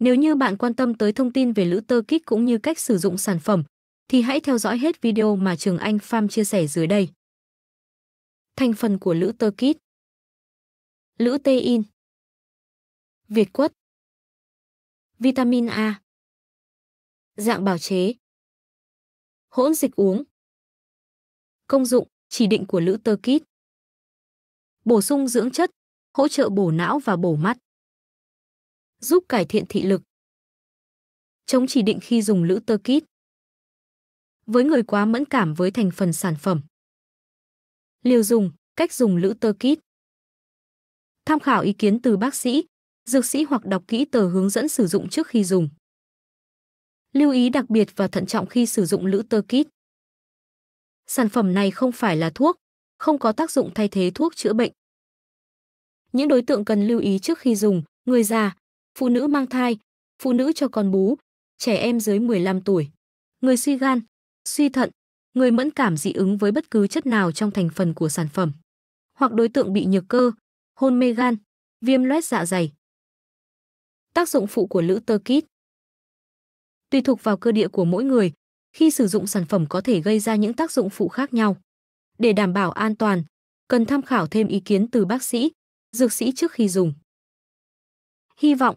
Nếu như bạn quan tâm tới thông tin về lữ tơ kích cũng như cách sử dụng sản phẩm, thì hãy theo dõi hết video mà Trường Anh Farm chia sẻ dưới đây. Thành phần của lữ tơ kít Lữ tê in Việt quất Vitamin A Dạng bào chế Hỗn dịch uống Công dụng, chỉ định của lữ tơ kít Bổ sung dưỡng chất, hỗ trợ bổ não và bổ mắt giúp cải thiện thị lực. Chống chỉ định khi dùng lữ tơ kít Với người quá mẫn cảm với thành phần sản phẩm. Liều dùng, cách dùng lữ tơ kít Tham khảo ý kiến từ bác sĩ, dược sĩ hoặc đọc kỹ tờ hướng dẫn sử dụng trước khi dùng. Lưu ý đặc biệt và thận trọng khi sử dụng lữ tơ kít Sản phẩm này không phải là thuốc, không có tác dụng thay thế thuốc chữa bệnh. Những đối tượng cần lưu ý trước khi dùng, người già, phụ nữ mang thai, phụ nữ cho con bú, trẻ em dưới 15 tuổi, người suy gan, suy thận, người mẫn cảm dị ứng với bất cứ chất nào trong thành phần của sản phẩm, hoặc đối tượng bị nhược cơ, hôn mê gan, viêm loét dạ dày. Tác dụng phụ của lữ tơ kit Tùy thuộc vào cơ địa của mỗi người, khi sử dụng sản phẩm có thể gây ra những tác dụng phụ khác nhau. Để đảm bảo an toàn, cần tham khảo thêm ý kiến từ bác sĩ, dược sĩ trước khi dùng. Hy vọng